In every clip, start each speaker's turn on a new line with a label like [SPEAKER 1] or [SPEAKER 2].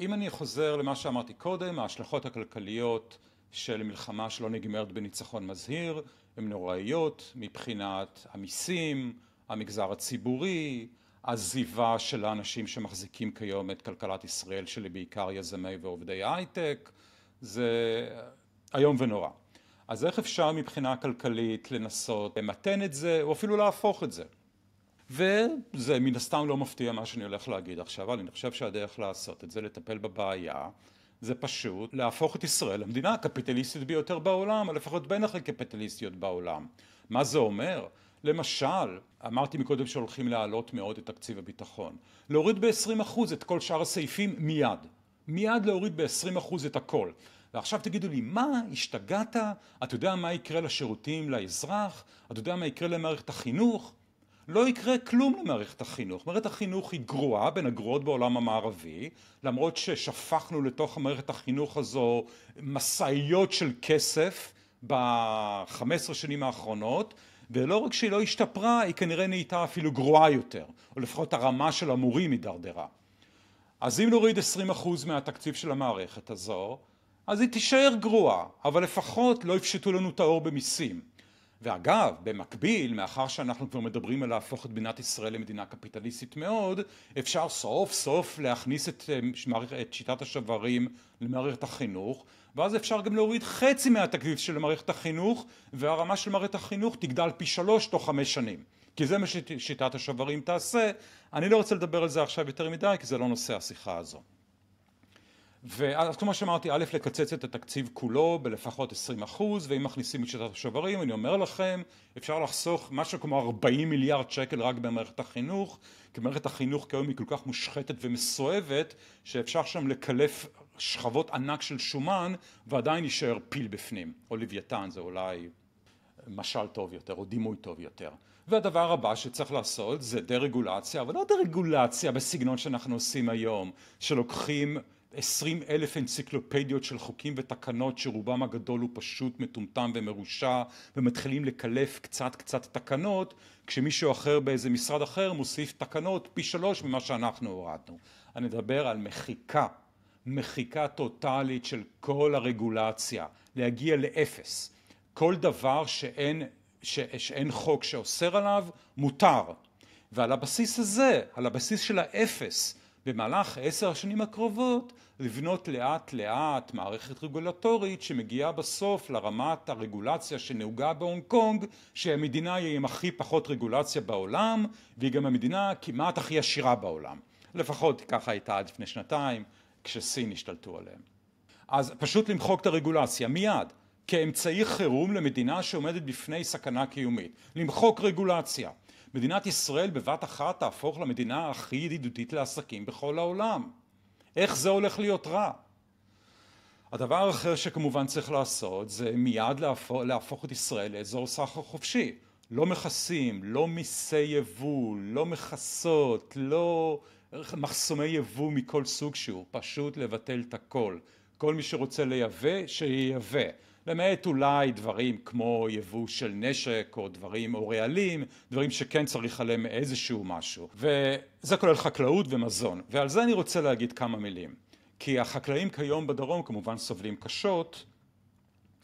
[SPEAKER 1] אם אני חוזר למה שאמרתי קודם, ההשלכות הכלכליות של מלחמה שלא נגמרת בניצחון מזהיר, הן נוראיות מבחינת המיסים, המגזר הציבורי, עזיבה של האנשים שמחזיקים כיום את כלכלת ישראל, שלי בעיקר יזמי ועובדי הייטק, זה איום ונורא. אז איך אפשר מבחינה כלכלית לנסות למתן את זה, או אפילו להפוך את זה? וזה מן הסתם לא מפתיע מה שאני הולך להגיד עכשיו, אבל אני חושב שהדרך לעשות את זה, לטפל בבעיה, זה פשוט להפוך את ישראל למדינה הקפיטליסטית ביותר בעולם, או לפחות בין הכי קפיטליסטיות בעולם. מה זה אומר? למשל, אמרתי מקודם שהולכים להעלות מאוד את תקציב הביטחון. להוריד ב-20% את כל שאר הסעיפים מיד. מיד להוריד ב-20% את הכל. ועכשיו תגידו לי, מה, השתגעת? אתה יודע מה יקרה לשירותים לאזרח? אתה יודע מה יקרה למערכת החינוך? לא יקרה כלום למערכת החינוך. מערכת החינוך היא גרועה, בין הגרועות בעולם המערבי, למרות ששפכנו לתוך המערכת החינוך הזו משאיות של כסף ב-15 שנים האחרונות, ולא רק שהיא לא השתפרה, היא כנראה נהייתה אפילו גרועה יותר, או לפחות הרמה של המורים הידרדרה. אז אם נוריד 20% מהתקציב של המערכת הזו, אז היא תישאר גרועה, אבל לפחות לא יפשטו לנו את האור במיסים. ואגב, במקביל, מאחר שאנחנו כבר מדברים על להפוך את מדינת ישראל למדינה קפיטליסטית מאוד, אפשר סוף סוף להכניס את, אה, את שיטת השברים למערכת החינוך, ואז אפשר גם להוריד חצי מהתקציב של מערכת החינוך, והרמה של מערכת החינוך תגדל פי שלוש תוך חמש שנים. כי זה מה ששיטת השוברים תעשה. אני לא רוצה לדבר על זה עכשיו יותר מדי, כי זה לא נושא השיחה הזו. ואז כמו שאמרתי, א', לקצץ את התקציב כולו בלפחות 20 אחוז, ואם מכניסים את שיטת השוברים, אני אומר לכם, אפשר לחסוך משהו כמו 40 מיליארד שקל רק במערכת החינוך, כי מערכת החינוך כיום היא כל כך מושחתת ומסואבת, שאפשר שם לקלף שכבות ענק של שומן, ועדיין יישאר פיל בפנים, או לוויתן זה אולי משל טוב יותר, או דימוי טוב יותר. והדבר הבא שצריך לעשות זה דה-רגולציה, אבל לא דה-רגולציה בסגנון שאנחנו עושים היום, שלוקחים עשרים אלף אנציקלופדיות של חוקים ותקנות שרובם הגדול הוא פשוט מטומטם ומרושע ומתחילים לקלף קצת קצת תקנות כשמישהו אחר באיזה משרד אחר מוסיף תקנות פי שלוש ממה שאנחנו הורדנו. אני מדבר על מחיקה, מחיקה טוטאלית של כל הרגולציה, להגיע לאפס. כל דבר שאין, ש, שאין חוק שאוסר עליו מותר ועל הבסיס הזה, על הבסיס של האפס במהלך עשר השנים הקרובות לבנות לאט לאט מערכת רגולטורית שמגיעה בסוף לרמת הרגולציה שנהוגה בהונג קונג שהמדינה היא עם הכי פחות רגולציה בעולם והיא גם המדינה כמעט הכי עשירה בעולם לפחות ככה הייתה עד לפני שנתיים כשסין השתלטו עליהם אז פשוט למחוק את הרגולציה מיד כאמצעי חירום למדינה שעומדת בפני סכנה קיומית למחוק רגולציה מדינת ישראל בבת אחת תהפוך למדינה הכי ידידותית לעסקים בכל העולם. איך זה הולך להיות רע? הדבר האחר שכמובן צריך לעשות זה מיד להפוך, להפוך את ישראל לאזור סחר חופשי. לא מכסים, לא מיסי יבוא, לא מכסות, לא מחסומי יבוא מכל סוג שהוא, פשוט לבטל את הכל. כל מי שרוצה לייבא, שייבא. למעט אולי דברים כמו יבוא של נשק או דברים או רעלים, דברים שכן צריך עליהם איזשהו משהו. וזה כולל חקלאות ומזון, ועל זה אני רוצה להגיד כמה מילים. כי החקלאים כיום בדרום כמובן סובלים קשות,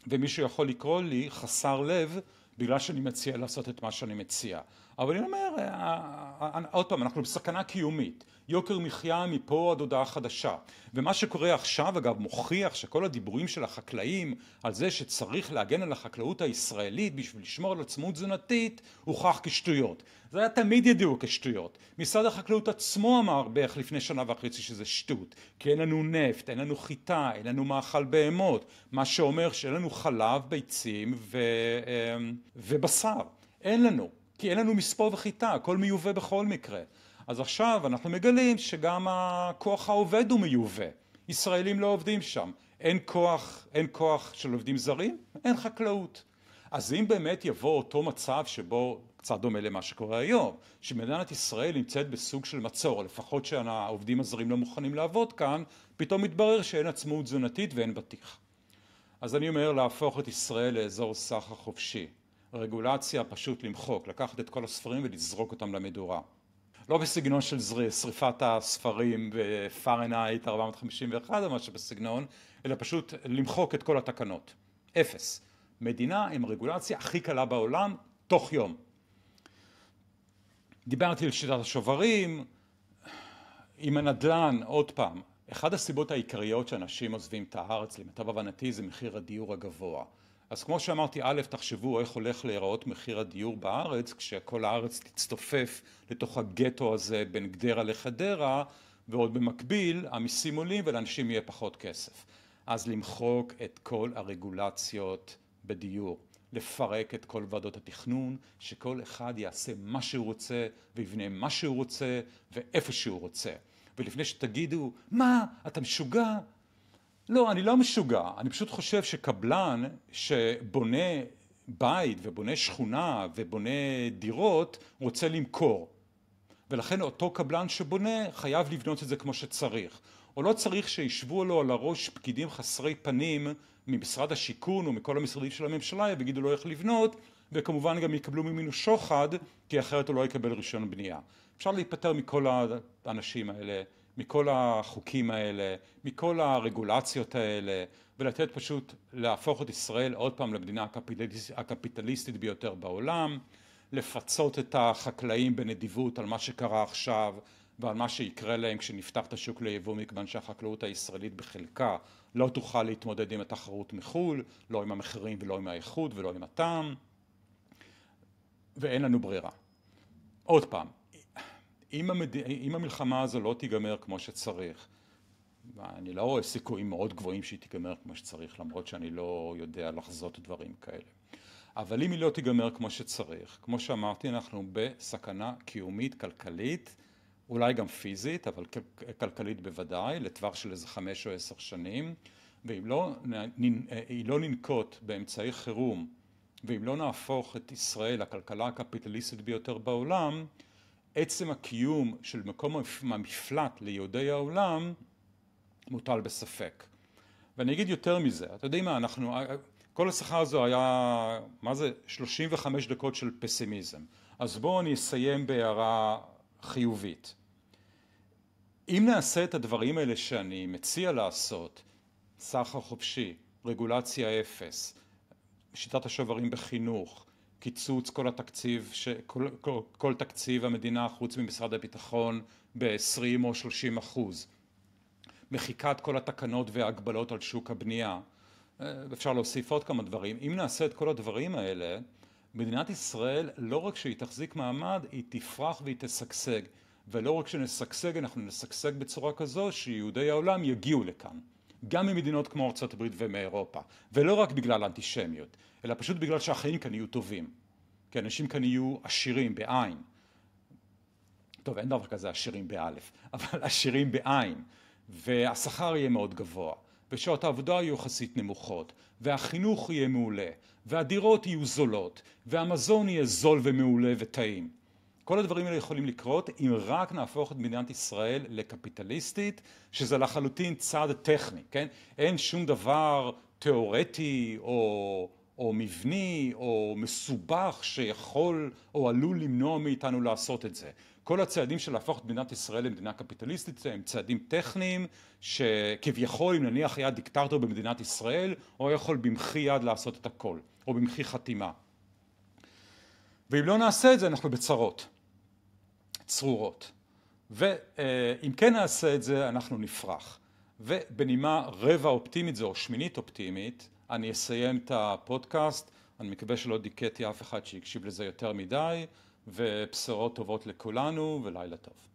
[SPEAKER 1] ומישהו יכול לקרוא לי חסר לב בגלל שאני מציע לעשות את מה שאני מציע. אבל אני אומר, אה, אה, אה, עוד פעם, אנחנו בסכנה קיומית. יוקר מחיה מפה עד הודעה חדשה. ומה שקורה עכשיו, אגב, מוכיח שכל הדיבורים של החקלאים על זה שצריך להגן על החקלאות הישראלית בשביל לשמור על עצמאות תזונתית, הוכח כשטויות. זה היה תמיד ידוע כשטויות. משרד החקלאות עצמו אמר בערך לפני שנה וחצי שזה שטות. כי אין לנו נפט, אין לנו חיטה, אין לנו מאכל בהמות. מה שאומר שאין לנו חלב, ביצים ו... ובשר. אין לנו. כי אין לנו מספוא וחיטה, הכל מיובא בכל מקרה. אז עכשיו אנחנו מגלים שגם הכוח העובד הוא מיובא. ישראלים לא עובדים שם. אין כוח, אין כוח של עובדים זרים, אין חקלאות. אז אם באמת יבוא אותו מצב שבו, קצת דומה למה שקורה היום, שמדינת ישראל נמצאת בסוג של מצור, לפחות שהעובדים הזרים לא מוכנים לעבוד כאן, פתאום מתברר שאין עצמאות תזונתית ואין בטיח. אז אני אומר להפוך את ישראל לאזור סחר חופשי. רגולציה פשוט למחוק, לקחת את כל הספרים ולזרוק אותם למדורה. לא בסגנון של זרי, שריפת הספרים בפארנייט 451 או משהו בסגנון, אלא פשוט למחוק את כל התקנות. אפס. מדינה עם רגולציה הכי קלה בעולם, תוך יום. דיברתי על שיטת השוברים, עם הנדל"ן, עוד פעם, אחת הסיבות העיקריות שאנשים עוזבים את הארץ, למיטב הבנתי, זה מחיר הדיור הגבוה. אז כמו שאמרתי, א', תחשבו איך הולך להיראות מחיר הדיור בארץ, כשכל הארץ תצטופף לתוך הגטו הזה בין גדרה לחדרה, ועוד במקביל המיסים עולים ולאנשים יהיה פחות כסף. אז למחוק את כל הרגולציות בדיור, לפרק את כל ועדות התכנון, שכל אחד יעשה מה שהוא רוצה, ויבנה מה שהוא רוצה, ואיפה שהוא רוצה. ולפני שתגידו, מה, אתה משוגע? לא, אני לא משוגע, אני פשוט חושב שקבלן שבונה בית ובונה שכונה ובונה דירות רוצה למכור. ולכן אותו קבלן שבונה חייב לבנות את זה כמו שצריך. או לא צריך שישבו לו על הראש פקידים חסרי פנים ממשרד השיכון או מכל המשרדים של הממשלה ויגידו לו איך לבנות וכמובן גם יקבלו ממנו שוחד כי אחרת הוא לא יקבל רישיון בנייה. אפשר להיפטר מכל האנשים האלה מכל החוקים האלה, מכל הרגולציות האלה, ולתת פשוט להפוך את ישראל עוד פעם למדינה הקפיטליסט, הקפיטליסטית ביותר בעולם, לפצות את החקלאים בנדיבות על מה שקרה עכשיו ועל מה שיקרה להם כשנפתח את השוק ליבוא מכיוון שהחקלאות הישראלית בחלקה לא תוכל להתמודד עם התחרות מחו"ל, לא עם המחירים ולא עם האיכות ולא עם הטעם, ואין לנו ברירה. עוד פעם, אם, המד... אם המלחמה הזו לא תיגמר כמו שצריך, ואני לא רואה סיכויים מאוד גבוהים שהיא תיגמר כמו שצריך, למרות שאני לא יודע לחזות דברים כאלה. אבל אם היא לא תיגמר כמו שצריך, כמו שאמרתי, אנחנו בסכנה קיומית, כלכלית, אולי גם פיזית, אבל כלכלית בוודאי, לטווח של איזה חמש או עשר שנים, ואם לא, נ- אה, לא ננקוט באמצעי חירום, ואם לא נהפוך את ישראל, הכלכלה הקפיטליסטית ביותר בעולם, עצם הקיום של מקום המפלט ליהודי העולם מוטל בספק. ואני אגיד יותר מזה, אתם יודעים מה, אנחנו, כל השכר הזו היה, מה זה, 35 דקות של פסימיזם. אז בואו אני אסיים בהערה חיובית. אם נעשה את הדברים האלה שאני מציע לעשות, סחר חופשי, רגולציה אפס, שיטת השוברים בחינוך, קיצוץ כל התקציב, ש... כל, כל, כל תקציב המדינה חוץ ממשרד הביטחון ב-20 או 30 אחוז, מחיקת כל התקנות וההגבלות על שוק הבנייה, אה, אפשר להוסיף עוד כמה דברים, אם נעשה את כל הדברים האלה, מדינת ישראל לא רק שהיא תחזיק מעמד, היא תפרח והיא תשגשג, ולא רק שנשגשג, אנחנו נשגשג בצורה כזו שיהודי העולם יגיעו לכאן. גם ממדינות כמו ארצות הברית ומאירופה, ולא רק בגלל אנטישמיות, אלא פשוט בגלל שהחיים כאן יהיו טובים, כי אנשים כאן יהיו עשירים בעין. טוב, אין דבר כזה עשירים באלף, אבל עשירים בעין, והשכר יהיה מאוד גבוה, ושעות העבודה יהיו יחסית נמוכות, והחינוך יהיה מעולה, והדירות יהיו זולות, והמזון יהיה זול ומעולה וטעים. כל הדברים האלה יכולים לקרות אם רק נהפוך את מדינת ישראל לקפיטליסטית, שזה לחלוטין צעד טכני, כן? אין שום דבר תיאורטי או, או מבני או מסובך שיכול או עלול למנוע מאיתנו לעשות את זה. כל הצעדים של להפוך את מדינת ישראל למדינה קפיטליסטית הם צעדים טכניים שכביכול אם נניח היה דיקטטור במדינת ישראל הוא יכול במחי יד לעשות את הכל או במחי חתימה ואם לא נעשה את זה אנחנו בצרות צרורות. ואם כן נעשה את זה, אנחנו נפרח. ובנימה רבע אופטימית זו, או שמינית אופטימית, אני אסיים את הפודקאסט. אני מקווה שלא דיכאתי אף אחד שהקשיב לזה יותר מדי, ובשורות טובות לכולנו, ולילה טוב.